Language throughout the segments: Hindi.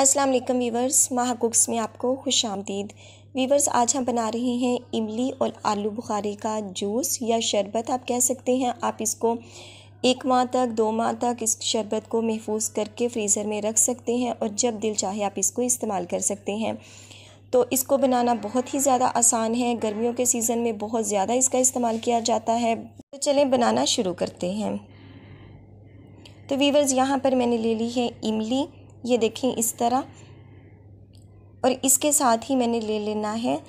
अस्सलाम वालेकुम वीवर्स माह कुक्स में आपको खुश आमदीद वीवर्स आज हम बना रहे हैं इमली और आलू बुखारी का जूस या शरबत आप कह सकते हैं आप इसको एक माह तक दो माह तक इस शरबत को महफूज करके फ्रीज़र में रख सकते हैं और जब दिल चाहे आप इसको इस्तेमाल कर सकते हैं तो इसको बनाना बहुत ही ज़्यादा आसान है गर्मियों के सीज़न में बहुत ज़्यादा इसका इस्तेमाल किया जाता है तो चलें बनाना शुरू करते हैं तो वीवर्स यहाँ पर मैंने ले ली है इमली ये देखें इस तरह और इसके साथ ही मैंने ले लेना है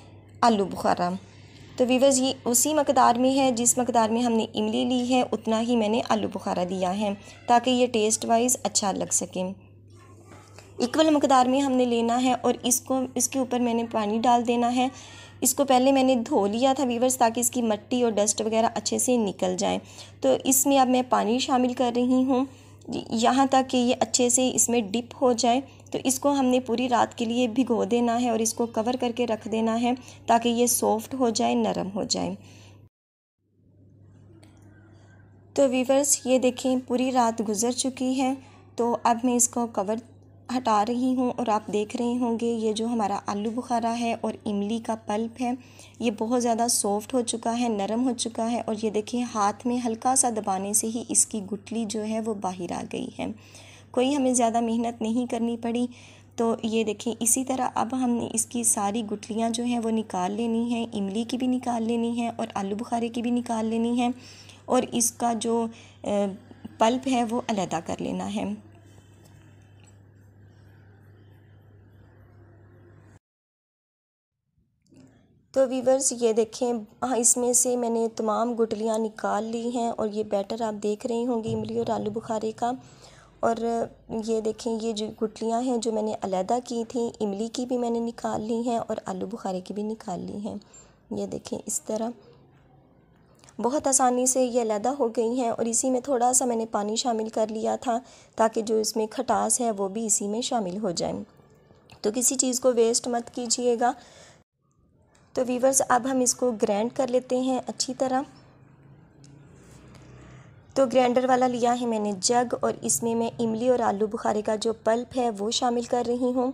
आलू बुखारा तो वीवर्स ये उसी मकदार में है जिस मकदार में हमने इमली ली है उतना ही मैंने आलू बुखारा दिया है ताकि ये टेस्ट वाइज अच्छा लग सके इक्वल मकदार में हमने लेना है और इसको इसके ऊपर मैंने पानी डाल देना है इसको पहले मैंने धो लिया था वीवर्स ताकि इसकी मट्टी और डस्ट वगैरह अच्छे से निकल जाए तो इसमें अब मैं पानी शामिल कर रही हूँ यहाँ तक कि ये अच्छे से इसमें डिप हो जाए तो इसको हमने पूरी रात के लिए भिगो देना है और इसको कवर करके रख देना है ताकि ये सॉफ्ट हो जाए नरम हो जाए तो वीवर्स ये देखें पूरी रात गुजर चुकी है तो अब मैं इसको कवर हटा रही हूँ और आप देख रहे होंगे ये जो हमारा आलू बुखारा है और इमली का पल्प है ये बहुत ज़्यादा सॉफ्ट हो चुका है नरम हो चुका है और ये देखिए हाथ में हल्का सा दबाने से ही इसकी गुटली जो है वो बाहर आ गई है कोई हमें ज़्यादा मेहनत नहीं करनी पड़ी तो ये देखें इसी तरह अब हमने इसकी सारी गुटलियाँ जो हैं वो निकाल लेनी है इमली की भी निकाल लेनी है और आलू बुखारे की भी निकाल लेनी है और इसका जो पल्प है वो अलहदा कर लेना है तो वीवर्स ये देखें हाँ इसमें से मैंने तमाम गुटलियाँ निकाल ली हैं और ये बैटर आप देख रही होंगी इमली और आलू बुखारे का और ये देखें ये जो गुटलियाँ हैं जो मैंने अलहदा की थी इमली की भी मैंने निकाल ली हैं और आलू बुखारे की भी निकाल ली हैं ये देखें इस तरह बहुत आसानी से ये अलहदा हो गई हैं और इसी में थोड़ा सा मैंने पानी शामिल कर लिया था ताकि जो इसमें खटास है वो भी इसी में शामिल हो जाए तो किसी चीज़ को वेस्ट मत कीजिएगा तो वीवर्स अब हम इसको ग्रैंड कर लेते हैं अच्छी तरह तो ग्राइंडर वाला लिया है मैंने जग और इसमें मैं इमली और आलू बुखारे का जो पल्प है वो शामिल कर रही हूँ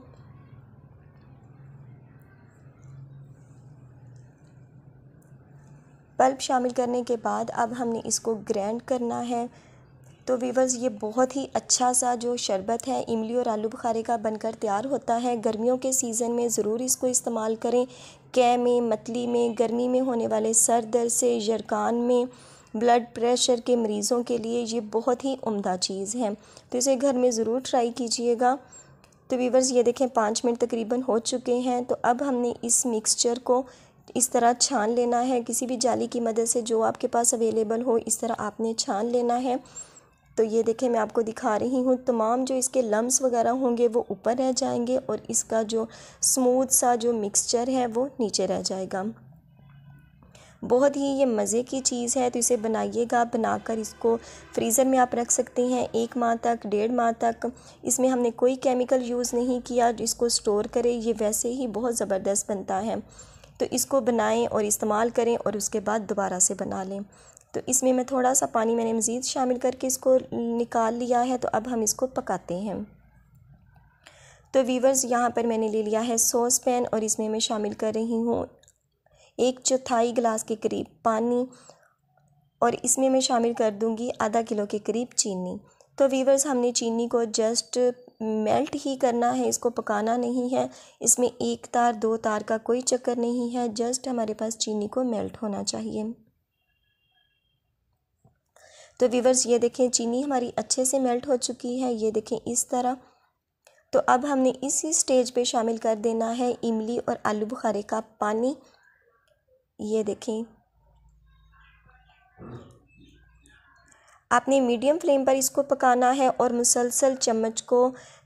पल्प शामिल करने के बाद अब हमने इसको ग्रैंड करना है तो वीवर्स ये बहुत ही अच्छा सा जो शरबत है इमली और आलू बुखारे का बनकर तैयार होता है गर्मियों के सीज़न में ज़रूर इसको इस्तेमाल करें कै में मतली में गर्मी में होने वाले सर दर्द से जरकान में ब्लड प्रेशर के मरीज़ों के लिए ये बहुत ही उम्दा चीज़ है तो इसे घर में ज़रूर ट्राई कीजिएगा तो वीवर्स ये देखें पाँच मिनट तकरीबन हो चुके हैं तो अब हमने इस मिक्सचर को इस तरह छान लेना है किसी भी जाली की मदद से जो आपके पास अवेलेबल हो इस तरह आपने छान लेना है तो ये देखें मैं आपको दिखा रही हूँ तमाम जो इसके लम्स वगैरह होंगे वो ऊपर रह जाएंगे और इसका जो स्मूथ सा जो मिक्सचर है वो नीचे रह जाएगा बहुत ही ये मज़े की चीज़ है तो इसे बनाइएगा बनाकर इसको फ्रीज़र में आप रख सकते हैं एक माह तक डेढ़ माह तक इसमें हमने कोई केमिकल यूज़ नहीं किया इसको स्टोर करें ये वैसे ही बहुत ज़बरदस्त बनता है तो इसको बनाएं और इस्तेमाल करें और उसके बाद दोबारा से बना लें तो इसमें मैं थोड़ा सा पानी मैंने मज़ीद शामिल करके इसको निकाल लिया है तो अब हम इसको पकाते हैं तो वीवर्स यहाँ पर मैंने ले लिया है सॉस पैन और इसमें मैं शामिल कर रही हूँ एक चौथाई गिलास के करीब पानी और इसमें मैं शामिल कर दूँगी आधा किलो के करीब चीनी तो वीवर्स हमने चीनी को जस्ट मेल्ट ही करना है इसको पकाना नहीं है इसमें एक तार दो तार का कोई चक्कर नहीं है जस्ट हमारे पास चीनी को मेल्ट होना चाहिए तो वीवर्स ये देखें चीनी हमारी अच्छे से मेल्ट हो चुकी है ये देखें इस तरह तो अब हमने इसी स्टेज पे शामिल कर देना है इमली और आलू बुखारे का पानी ये देखें आपने मीडियम फ्लेम पर इसको पकाना है और मुसलसल चम्मच को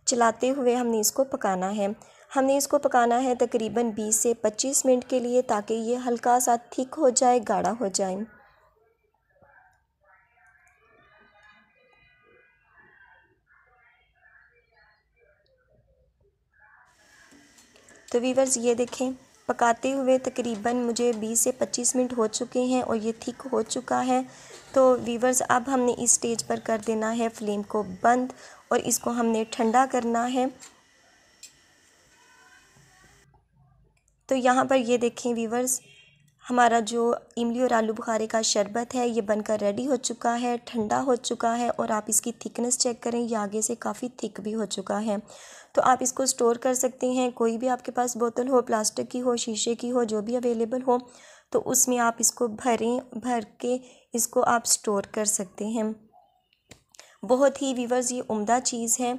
चलाते हुए हमने इसको पकाना है हमने इसको पकाना है तकरीबन 20 से 25 मिनट के लिए ताकि ये हल्का सा थिक हो जाए गाढ़ा हो जाए तो वीवर्स ये देखें पकाते हुए तकरीबन मुझे 20 से 25 मिनट हो चुके हैं और ये थिक हो चुका है तो वीवर्स अब हमने इस स्टेज पर कर देना है फ्लेम को बंद और इसको हमने ठंडा करना है तो यहाँ पर ये देखें वीवर्स हमारा जो इमली और आलू बुखारे का शरबत है ये बनकर रेडी हो चुका है ठंडा हो चुका है और आप इसकी थिकनेस चेक करें ये आगे से काफ़ी थिक भी हो चुका है तो आप इसको स्टोर कर सकते हैं कोई भी आपके पास बोतल हो प्लास्टिक की हो शीशे की हो जो भी अवेलेबल हो तो उसमें आप इसको भरें भर के इसको आप स्टोर कर सकते हैं बहुत ही वीवर्स ये उम्दा चीज़ है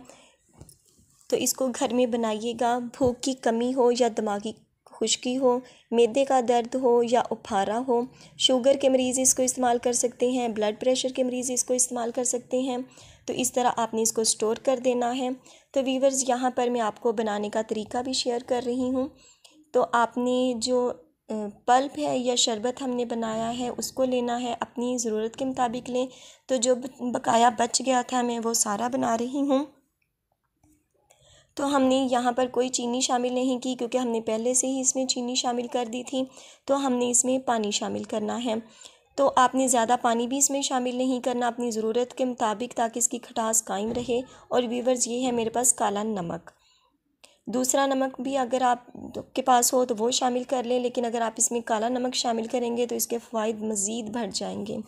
तो इसको घर में बनाइएगा भूख की कमी हो या दिमागी खुश्की हो मैदे का दर्द हो या उफारा हो शुगर के मरीज़ इसको इस्तेमाल कर सकते हैं ब्लड प्रेशर के मरीज़ इसको इस्तेमाल कर सकते हैं तो इस तरह आपने इसको स्टोर कर देना है तो वीवर्स यहाँ पर मैं आपको बनाने का तरीका भी शेयर कर रही हूँ तो आपने जो पल्प है या शरबत हमने बनाया है उसको लेना है अपनी ज़रूरत के मुताबिक लें तो जो बकाया बच गया था मैं वो सारा बना रही हूँ तो हमने यहाँ पर कोई चीनी शामिल नहीं की क्योंकि हमने पहले से ही इसमें चीनी शामिल कर दी थी तो हमने इसमें पानी शामिल करना है तो आपने ज़्यादा पानी भी इसमें शामिल नहीं करना अपनी ज़रूरत के मुताबिक ताकि इसकी खटास कायम रहे और व्यूवर्स ये है मेरे पास काला नमक दूसरा नमक भी अगर आप के पास हो तो वो शामिल कर लें लेकिन अगर आप इसमें काला नमक शामिल करेंगे तो इसके फ़ायद मज़ीद बढ़ जाएंगे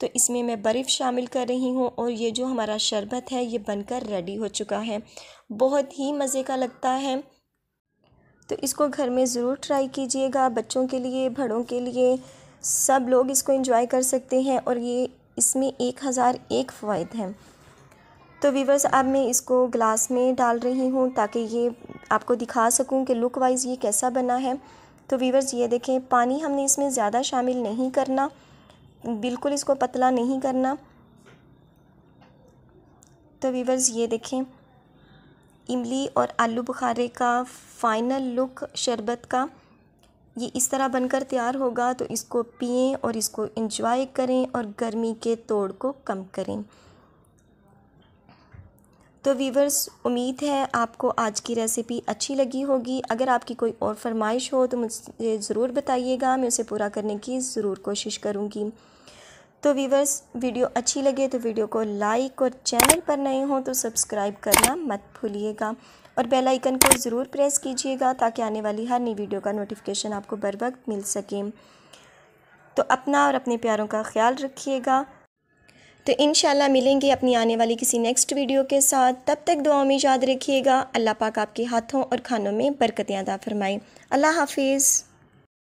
तो इसमें मैं बर्फ़ शामिल कर रही हूँ और ये जो हमारा शरबत है ये बनकर रेडी हो चुका है बहुत ही मज़े का लगता है तो इसको घर में ज़रूर ट्राई कीजिएगा बच्चों के लिए बड़ों के लिए सब लोग इसको इंजॉय कर सकते हैं और ये इसमें एक हज़ार एक फ़वाद हैं तो वीवर्स अब मैं इसको ग्लास में डाल रही हूँ ताकि ये आपको दिखा सकूँ कि लुक वाइज़ ये कैसा बना है तो वीवर्स ये देखें पानी हमने इसमें ज़्यादा शामिल नहीं करना बिल्कुल इसको पतला नहीं करना तो वीवर्स ये देखें इमली और आलू बुखारे का फाइनल लुक शरबत का ये इस तरह बनकर तैयार होगा तो इसको पिएं और इसको इंजॉय करें और गर्मी के तोड़ को कम करें तो वीवर्स उम्मीद है आपको आज की रेसिपी अच्छी लगी होगी अगर आपकी कोई और फरमाइश हो तो मुझे ज़रूर बताइएगा मैं उसे पूरा करने की ज़रूर कोशिश करूँगी तो वीवर्स वीडियो अच्छी लगे तो वीडियो को लाइक और चैनल पर नए हों तो सब्सक्राइब करना मत भूलिएगा और बेल आइकन को ज़रूर प्रेस कीजिएगा ताकि आने वाली हर नई वीडियो का नोटिफिकेशन आपको बर वक्त मिल सके तो अपना और अपने प्यारों का ख्याल रखिएगा तो इन मिलेंगे अपनी आने वाली किसी नेक्स्ट वीडियो के साथ तब तक दुआ में याद रखिएगा अल्लाह पाक आपके हाथों और खानों में बरकतें अदा फरमाएँ अल्लाह हाफिज़